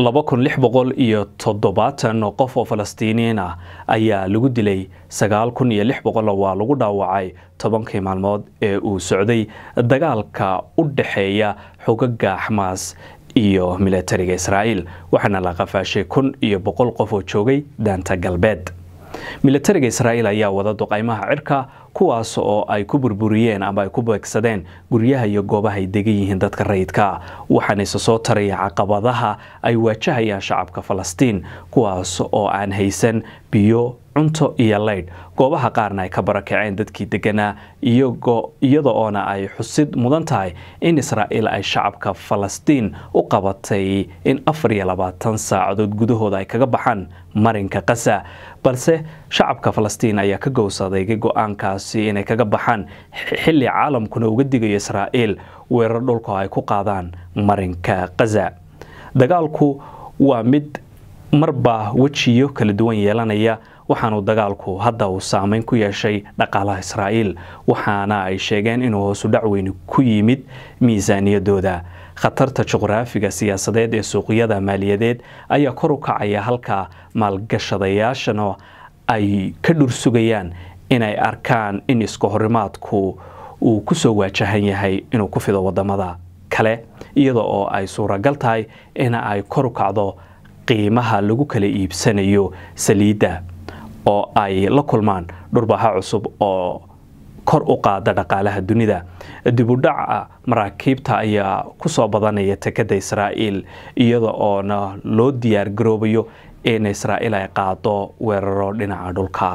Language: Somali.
laba kun lix boqol iyo toddobaatan qof oo falastiiniin ah ayaa lagu dilay sagaal kun iyo lix boqolna waa lagu dhaawacay tobankii maalmood ee uu socday dagaalka u dhexeeya xogaga xamaas iyo milatariga israa'iil waxaana la qafaashay kun iyo boqol qof oo joogay daanta galbeed milatariga israa'iil ayaa wada duqaymaha cirka kuwaas oo ay ku burburiyeen ama ay ku beegsadeen guryaha iyo goobaha ay degan yihiin dadka rayidka waxaana isa soo taraya caqabadaha ay waajahayaan shacabka falastiin kuwaas oo aan haysan biyo cunto iyo leydh goobaha qaarna ay ka barakaceen dadkii deganaa iyada oona ay xusid mudan tahay in israa'iil ay shacabka falastiin u qabatay in afar iyo labaatan saacadood gudahooda ay kaga baxaan marinka qasa balse shacabka falastiin ayaa ka gowsaday go'aankaasi inay kaga baxaan xilli caalamkuna uga digayo israa'iil weerar dhulka ay ku qaadaan marinka kaza dagaalku waa mid marba wejiyo kala duwan yeelanaya waxaanu dagaalku hadda uu saameyn ku yeeshay dhaqaalaha israa'iil waxaana ay sheegeen inuu hoosu dhacweyni ku yimid miisaaniyadooda khatarta juqraafiga siyaasadeed ee suuqyada maaliyadeed ayaa kor u kacaya halka maalgashadayaashana ay ka dhursugayaan inay arkaan in iska horimaadku uu kusoo waajahan yahay inuu ku fido wadamada kale iyada oo ay suuragal tahay in ay kor u kacdo qiimaha lagu kala iibsanayo saliidda oo ay la kulmaan dhurbaxa cusub oo kor u qaada dhaqaalaha dunida dibudhaca ah, maraakiibta ayaa ku soo badanaya tekada israa'iil iyada oona loo diyaar garoobayo in israa'iil ay qaado weeraro dhinaca dhulka